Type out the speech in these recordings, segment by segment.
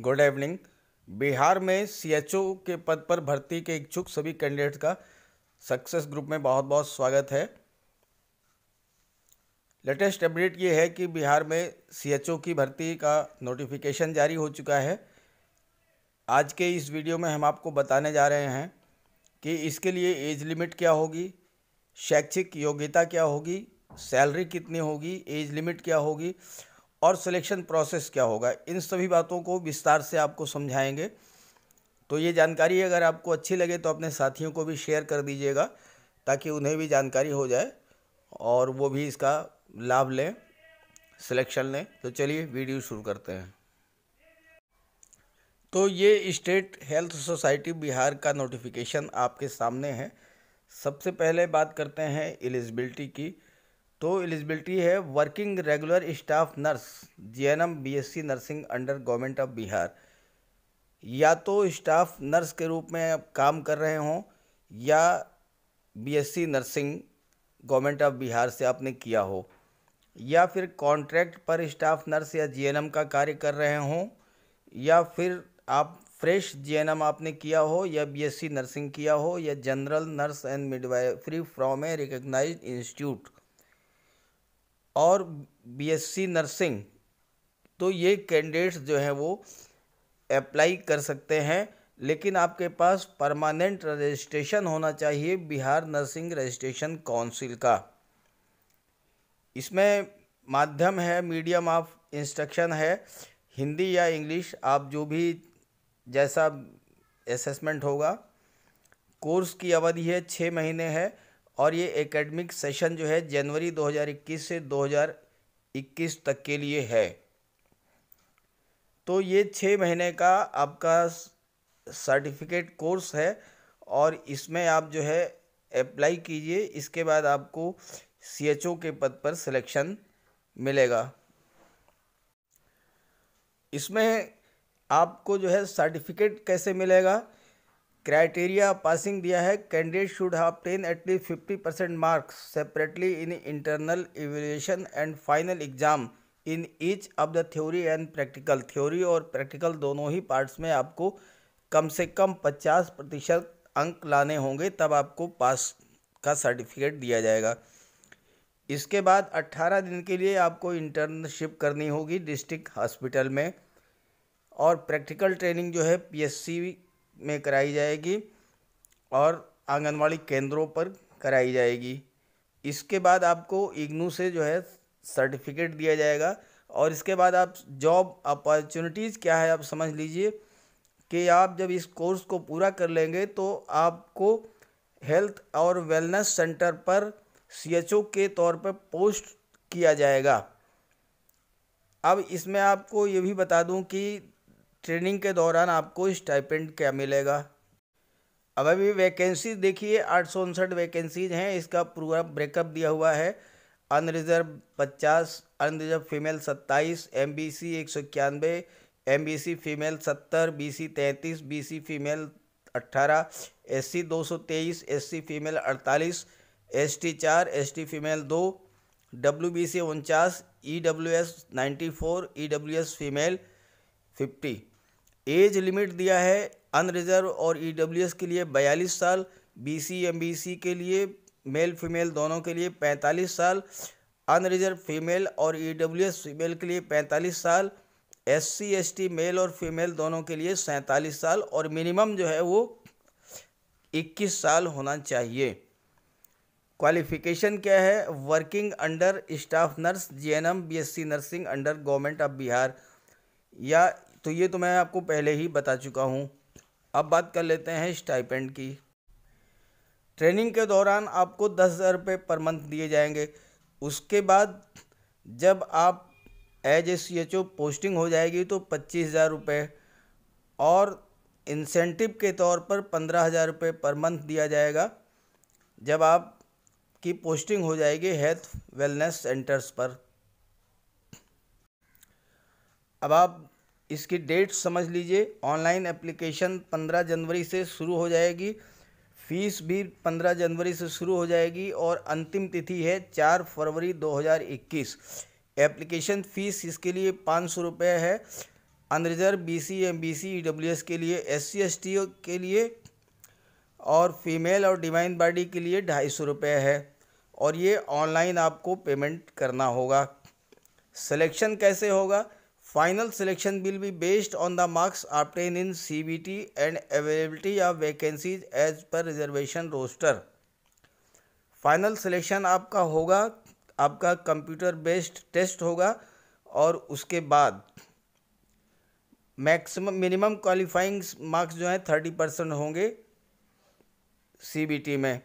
good evening Bihar में CHO के पद पर भर्ती के इच्छुक सभी कैंडिडेट्स का सक्सेस ग्रुप में बहुत बहुत स्वागत है लेटेस्ट अपडेट ये है कि बिहार में सीएचओ की भर्ती का नोटिफिकेशन जारी हो चुका है आज के इस वीडियो में हम आपको बताने जा रहे हैं कि इसके लिए एज लिमिट क्या होगी शैक्षिक योग्यता क्या होगी सैलरी कितनी होगी एज लिमिट क्या होगी और सिलेक्शन प्रोसेस क्या होगा इन सभी बातों को विस्तार से आपको समझाएंगे तो ये जानकारी अगर आपको अच्छी लगे तो अपने साथियों को भी शेयर कर दीजिएगा ताकि उन्हें भी जानकारी हो जाए और वो भी इसका लाभ लें सिलेक्शन लें तो चलिए वीडियो शुरू करते हैं तो ये स्टेट हेल्थ सोसाइटी बिहार का नोटिफिकेशन आपके सामने है सबसे पहले बात करते हैं एलिजिबिलिटी की तो एलिजिबिलिटी है working regular staff nurse GNM BSc nursing under government of Bihar या तो स्टाफ नर्स के रूप में आप काम कर रहे हों या BSc nursing government of Bihar से आपने किया हो या फिर कॉन्ट्रैक्ट पर स्टाफ नर्स या जीएनएम का कार्य कर रहे हों या फिर आप फ्रेश जीएनएम आपने किया हो या बीएससी नर्सिंग किया हो या general nurse and free from a recognised institute और बीएससी नर्सिंग तो ये कैंडिडेट्स जो हैं वो अप्लाई कर सकते हैं लेकिन आपके पास परमानेंट रजिस्ट्रेशन होना चाहिए बिहार नर्सिंग रजिस्ट्रेशन काउंसिल का इसमें माध्यम है मीडियम ऑफ इंस्ट्रक्शन है हिंदी या इंग्लिश आप जो भी जैसा असेसमेंट होगा कोर्स की अवधि है छः महीने है और ये एकेडमिक सेशन जो है जनवरी 2021 से 2021 तक के लिए है तो ये छः महीने का आपका सर्टिफिकेट कोर्स है और इसमें आप जो है अप्लाई कीजिए इसके बाद आपको सी एच ओ के पद पर सिलेक्शन मिलेगा इसमें आपको जो है सर्टिफिकेट कैसे मिलेगा क्राइटेरिया पासिंग दिया है candidate should have ten at least fifty percent marks separately in internal evaluation and final exam in each of the theory and practical theory और प्रैक्टिकल दोनों ही पार्ट्स में आपको कम से कम पचास प्रतिशत अंक लाने होंगे तब आपको पास का सर्टिफिकेट दिया जाएगा इसके बाद अट्ठारह दिन के लिए आपको इंटर्नशिप करनी होगी डिस्ट्रिक्ट हॉस्पिटल में और प्रैक्टिकल ट्रेनिंग जो है पी में कराई जाएगी और आंगनवाड़ी केंद्रों पर कराई जाएगी इसके बाद आपको इग्नू से जो है सर्टिफिकेट दिया जाएगा और इसके बाद आप जॉब अपॉर्चुनिटीज़ क्या है आप समझ लीजिए कि आप जब इस कोर्स को पूरा कर लेंगे तो आपको हेल्थ और वेलनेस सेंटर पर सीएचओ के तौर पर पोस्ट किया जाएगा अब इसमें आपको ये भी बता दूं कि ट्रेनिंग के दौरान आपको स्टाइपेंड क्या मिलेगा अब अभी वैकेंसी देखिए आठ सौ उनसठ वैकेंसीज हैं इसका पूरा ब्रेकअप दिया हुआ है अनरिजर्व पचास अनरिजर्व फीमेल सत्ताईस एम बी सी एक सौ इक्यानवे एम बी सी फीमेल सत्तर बी सी तैंतीस बी सी फीमेल अट्ठारह एस सी दो सौ तेईस एस सी फीमेल अड़तालीस एस टी चार एस टी फीमेल दो डब्ल्यू बी सी उनचास E W S ninety four E W S female fifty age limit दिया है अनरिजर्व और ई e के लिए बयालीस साल बी सी के लिए मेल फीमेल दोनों के लिए पैंतालीस साल अनरिजर्व फीमेल और ई e फीमेल के लिए पैंतालीस साल एस सी मेल और फीमेल दोनों के लिए सैंतालीस साल और मिनिमम जो है वो इक्कीस साल होना चाहिए क्वालिफिकेशन क्या है working under staff nurse G N M B S C nursing under government of Bihar या तो ये तो मैं आपको पहले ही बता चुका हूँ अब बात कर लेते हैं स्टाइपेंड की ट्रेनिंग के दौरान आपको दस हज़ार रुपये पर मंथ दिए जाएंगे उसके बाद जब आप as a C H O posting हो जाएगी तो पच्चीस हज़ार रुपये और इंसेंटिव के तौर पर पंद्रह हज़ार रुपये पर मंथ दिया जाएगा जब आप की पोस्टिंग हो जाएगी हेल्थ वेलनेस सेंटर्स पर अब आप इसकी डेट समझ लीजिए ऑनलाइन एप्लीकेशन पंद्रह जनवरी से शुरू हो जाएगी फीस भी पंद्रह जनवरी से शुरू हो जाएगी और अंतिम तिथि है चार फरवरी दो हज़ार इक्कीस एप्लीकेशन फ़ीस इसके लिए पाँच सौ रुपये है unreserved B C M B C E W S के लिए एस सी एस टी के लिए और फीमेल और डिवाइन बॉडी के लिए ढाई सौ रुपये है और ये ऑनलाइन आपको पेमेंट करना होगा सिलेक्शन कैसे होगा final selection will be based on the marks obtained in C B T and availability of vacancies as per reservation roster final selection आपका होगा आपका कंप्यूटर बेस्ड टेस्ट होगा और उसके बाद मैक्सिमम मिनिमम क्वालिफाइंग मार्क्स जो हैं थर्टी परसेंट होंगे सी बी टी में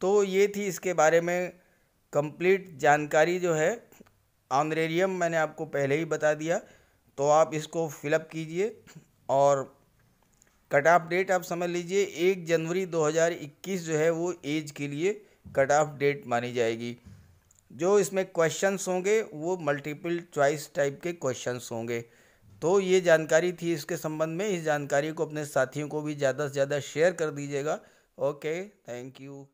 तो ये थी इसके बारे में कंप्लीट जानकारी जो है आंद्रेरियम मैंने आपको पहले ही बता दिया तो आप इसको फिलअप कीजिए और कट ऑफ डेट आप समझ लीजिए एक जनवरी 2021 जो है वो एज के लिए कट ऑफ डेट मानी जाएगी जो इसमें क्वेश्चंस होंगे वो मल्टीपल चॉइस टाइप के क्वेश्चंस होंगे तो ये जानकारी थी इसके संबंध में इस जानकारी को अपने साथियों को भी ज़्यादा से ज़्यादा शेयर कर दीजिएगा ओके थैंक यू